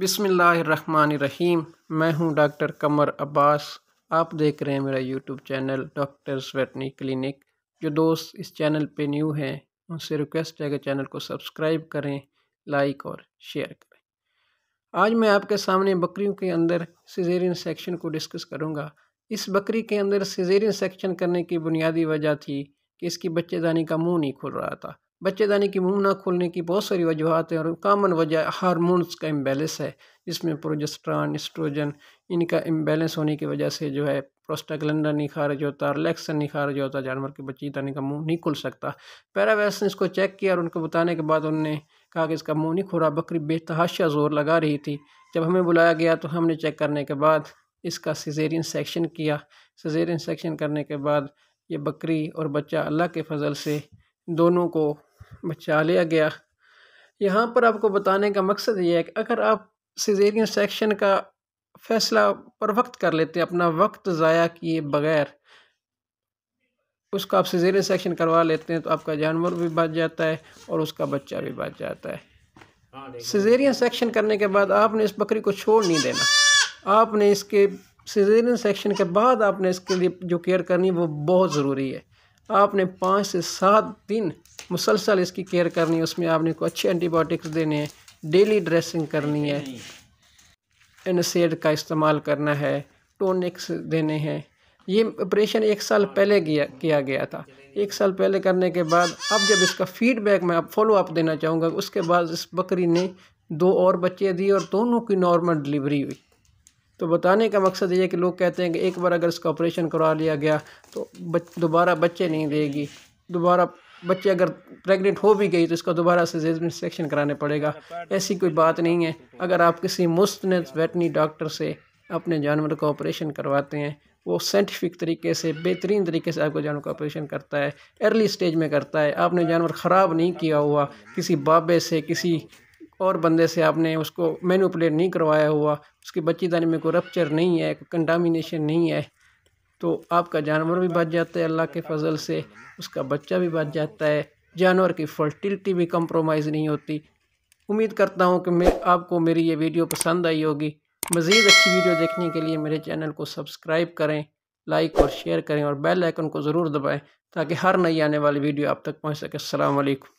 रहीम मैं हूं डॉक्टर कमर अब्बास आप देख रहे हैं मेरा यूट्यूब चैनल डॉक्टर वेटनी क्लिनिक जो दोस्त इस चैनल पे न्यू हैं उनसे रिक्वेस्ट है कि चैनल को सब्सक्राइब करें लाइक और शेयर करें आज मैं आपके सामने बकरियों के अंदर सिजेरियन सेक्शन को डिस्कस करूँगा इस बकरी के अंदर सिजेरियन सेक्शन करने की बुनियादी वजह थी कि इसकी बच्चेदानी का मुँह नहीं खुल रहा था बच्चेदानी की मुँह ना खोलने की बहुत सारी वजूहत हैं और कामन वजह हारमोन्स का इम्बेलेंस है जिसमें प्रोजेस्ट्रान एस्ट्रोजन इनका इम्बेलेंस होने की वजह से जो है प्रोस्टाग्लैंडर नहीं खारिज होता रिलेक्सन नहीं खारिज होता जानवर के बच्चे दानी का मुँह नहीं खुल सकता पैरावैस ने इसको चेक किया और उनको बताने के बाद उन्होंने कहा कि इसका मुँह नहीं खुला बकरी बेतहाशा जोर लगा रही थी जब हमें बुलाया गया तो हमने चेक करने के बाद इसका सिजेरियन सेक्शन किया सिजेरियन सेक्शन करने के बाद ये बकरी और बच्चा अल्लाह के फजल से दोनों को बचा लिया गया यहाँ पर आपको बताने का मकसद ये है कि अगर आप सिजेरियन सेक्शन का फ़ैसला पर वक्त कर लेते हैं अपना वक्त ज़ाया किए बगैर उसका आप सिजेरियन सेक्शन करवा लेते हैं तो आपका जानवर भी बच जाता है और उसका बच्चा भी बच जाता है सिजेरियन सेक्शन करने के बाद आपने इस बकरी को छोड़ नहीं देना आपने इसके सिजेरियन सेक्शन के बाद आपने इसके लिए जो केयर करनी वो बहुत ज़रूरी है आपने पाँच से सात दिन मुसलसल इसकी केयर करनी है उसमें आपने को अच्छे एंटीबायोटिक्स देने हैं डेली ड्रेसिंग करनी है एनसेड का इस्तेमाल करना है टोनिक्स देने हैं ये ऑपरेशन एक साल पहले किया किया गया था एक साल पहले करने के बाद अब जब इसका फीडबैक मैं आप फॉलोअप देना चाहूँगा उसके बाद इस बकरी ने दो और बच्चे दिए और दोनों की नॉर्मल डिलीवरी हुई तो बताने का मकसद ये है कि लोग कहते हैं कि एक बार अगर इसका ऑपरेशन करवा लिया गया तो बच, दोबारा बच्चे नहीं देगी दोबारा बच्चे अगर प्रेग्नेंट हो भी गई तो इसका दोबारा से सेक्शन कराने पड़ेगा ऐसी कोई बात नहीं है अगर आप किसी मुस्त वेटनी डॉक्टर से अपने जानवर का ऑपरेशन करवाते हैं वो साइंटिफिक तरीके से बेहतरीन तरीके से आपको जानवर का ऑपरेशन करता है अर्ली स्टेज में करता है आपने जानवर ख़राब नहीं किया हुआ किसी बाबे से किसी और बंदे से आपने उसको मैनुपलेट नहीं करवाया हुआ उसके बच्चेदानी में कोई रपच्चर नहीं है कोई कंटामिनेशन नहीं है तो आपका जानवर भी बच जाता है अल्लाह के फजल से उसका बच्चा भी बच जाता है जानवर की फर्टिलिटी भी कंप्रोमाइज़ नहीं होती उम्मीद करता हूँ कि मैं आपको मेरी ये वीडियो पसंद आई होगी मज़ीद अच्छी वीडियो देखने के लिए मेरे चैनल को सब्सक्राइब करें लाइक और शेयर करें और बेल आइकन को ज़रूर दबाएं ताकि हर नई आने वाली वीडियो आप तक पहुँच सके अलैक्म